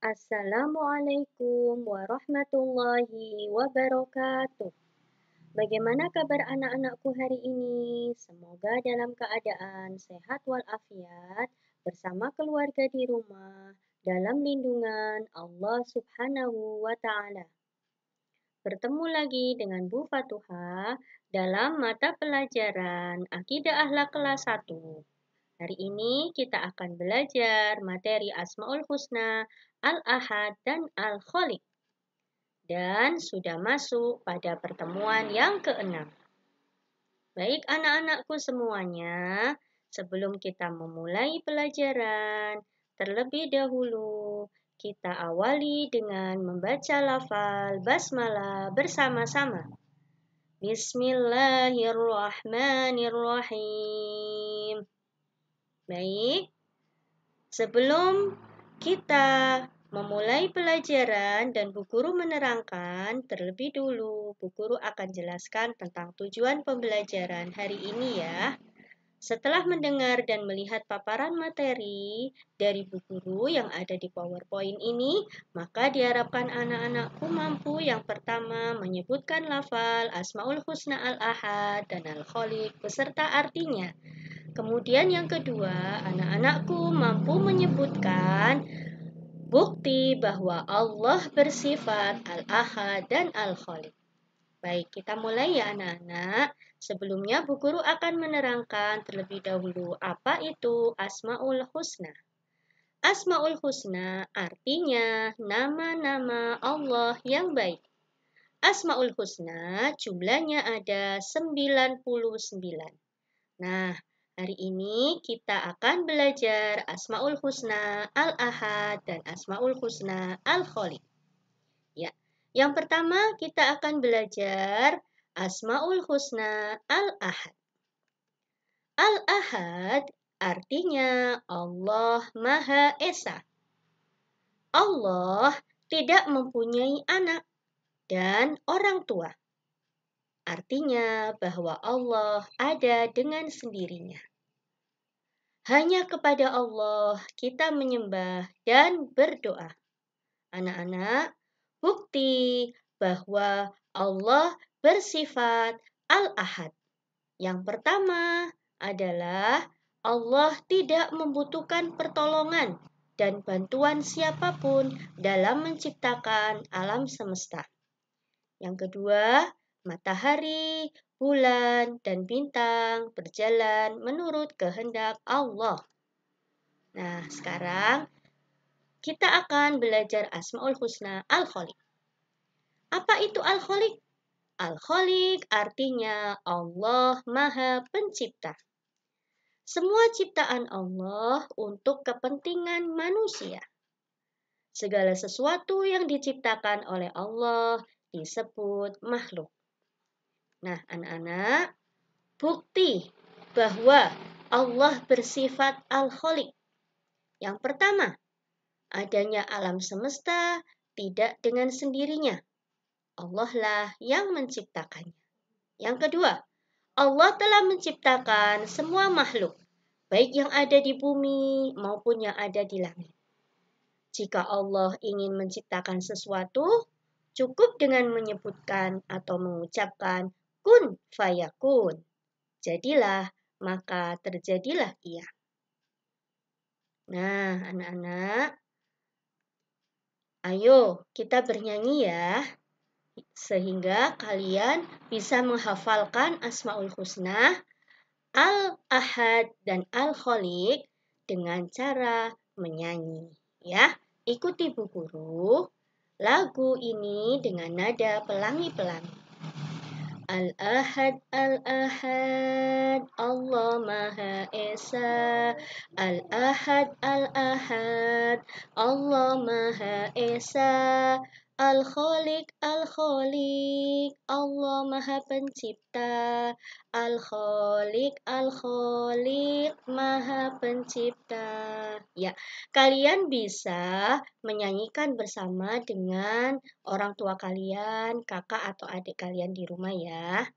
Assalamualaikum warahmatullahi wabarakatuh. Bagaimana kabar anak-anakku hari ini? Semoga dalam keadaan sehat walafiat bersama keluarga di rumah dalam lindungan Allah Subhanahu wa taala. Bertemu lagi dengan Bu Fatuha dalam mata pelajaran Akidah Ahlak kelas 1. Hari ini kita akan belajar materi Asmaul Husna Al-Ahad, dan Al-Khaliq. Dan sudah masuk pada pertemuan yang keenam. Baik anak-anakku semuanya, sebelum kita memulai pelajaran, terlebih dahulu kita awali dengan membaca lafal basmalah bersama-sama. Bismillahirrahmanirrahim. Baik, sebelum kita memulai pelajaran dan Bu Guru menerangkan terlebih dulu. Bu Guru akan jelaskan tentang tujuan pembelajaran hari ini ya. Setelah mendengar dan melihat paparan materi dari Bu Guru yang ada di PowerPoint ini, maka diharapkan anak-anakku mampu yang pertama menyebutkan lafal Asmaul Husna Al-Ahad dan Al-Khaliq beserta artinya. Kemudian yang kedua, anak-anakku mampu menyebut bukti bahwa Allah bersifat Al-Ahad dan Al-Khaliq. Baik, kita mulai ya anak-anak. Sebelumnya Bu Guru akan menerangkan terlebih dahulu apa itu Asmaul Husna. Asmaul Husna artinya nama-nama Allah yang baik. Asmaul Husna jumlahnya ada 99. Nah, Hari ini kita akan belajar Asmaul Husna Al-Ahad dan Asmaul Husna Al-Khaliq. Ya, yang pertama kita akan belajar Asmaul Husna Al-Ahad. Al-Ahad artinya Allah Maha Esa. Allah tidak mempunyai anak dan orang tua. Artinya bahwa Allah ada dengan sendirinya. Hanya kepada Allah kita menyembah dan berdoa. Anak-anak, bukti bahwa Allah bersifat Al-Ahad. Yang pertama adalah Allah tidak membutuhkan pertolongan dan bantuan siapapun dalam menciptakan alam semesta. Yang kedua, Matahari, bulan, dan bintang berjalan menurut kehendak Allah. Nah, sekarang kita akan belajar Asmaul Husna Al-Khaliq. Apa itu Al-Khaliq? Al-Khaliq artinya Allah Maha Pencipta. Semua ciptaan Allah untuk kepentingan manusia. Segala sesuatu yang diciptakan oleh Allah disebut makhluk. Nah, anak-anak, bukti bahwa Allah bersifat al holik Yang pertama, adanya alam semesta tidak dengan sendirinya. Allah lah yang menciptakannya. Yang kedua, Allah telah menciptakan semua makhluk, baik yang ada di bumi maupun yang ada di langit. Jika Allah ingin menciptakan sesuatu, cukup dengan menyebutkan atau mengucapkan kun fayakun. Jadilah, maka terjadilah ia. Nah, anak-anak, ayo kita bernyanyi ya, sehingga kalian bisa menghafalkan Asmaul Husna, Al-Ahad, dan al kholik dengan cara menyanyi. Ya, ikuti Bu Guru lagu ini dengan nada pelangi-pelangi. الأحد الأحد الله Maha Esa الأحد الأحد الله Maha Esa Al-Khalik, Al-Khalik, Allah Maha Pencipta. Al-Khalik, Al-Khalik, Maha Pencipta. Ya, kalian bisa menyanyikan bersama dengan orang tua kalian, kakak atau adik kalian di rumah ya.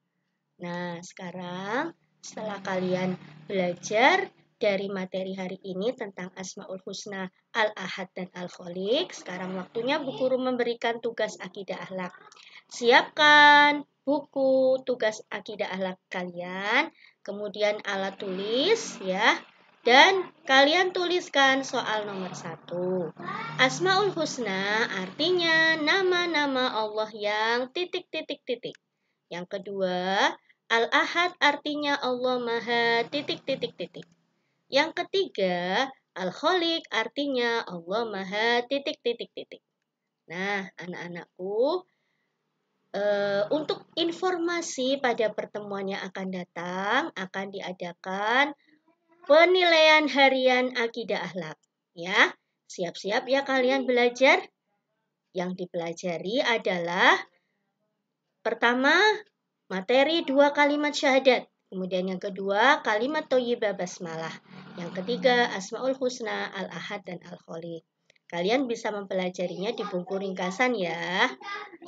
Nah, sekarang setelah kalian belajar dari materi hari ini tentang Asma'ul Husna, Al-Ahad, dan Al-Kholik. Sekarang waktunya Bu Guru memberikan tugas akidah ahlak. Siapkan buku tugas akidah ahlak kalian, kemudian alat tulis ya, dan kalian tuliskan soal nomor satu. Asma'ul Husna artinya nama-nama Allah yang titik-titik-titik. Yang kedua, Al-Ahad artinya Allah Maha titik-titik-titik. Yang ketiga, alkoholik artinya Allah Maha titik titik titik. Nah, anak-anakku, e, untuk informasi pada pertemuan yang akan datang akan diadakan penilaian harian akidah akhlak, ya. Siap-siap ya kalian belajar. Yang dipelajari adalah pertama materi dua kalimat syahadat. Kemudian yang kedua, kalimat toyibah basmalah. Yang ketiga, Asmaul Husna, Al-Ahad, dan Al-Khaliq. Kalian bisa mempelajarinya di buku ringkasan ya.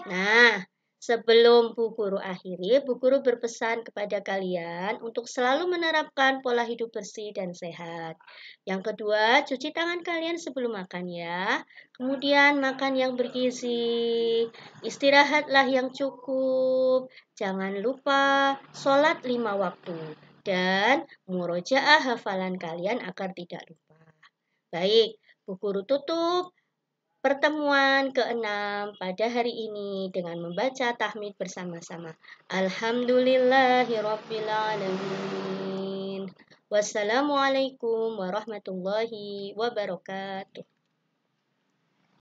Nah, sebelum Bu Guru akhiri, Bu Guru berpesan kepada kalian untuk selalu menerapkan pola hidup bersih dan sehat. Yang kedua, cuci tangan kalian sebelum makan ya. Kemudian makan yang bergizi, istirahatlah yang cukup, jangan lupa sholat lima waktu dan murojaah hafalan kalian agar tidak lupa. Baik, Bu Guru tutup pertemuan ke-6 pada hari ini dengan membaca tahmid bersama-sama. Alhamdulillahirrabbilalamin. Wassalamualaikum warahmatullahi wabarakatuh.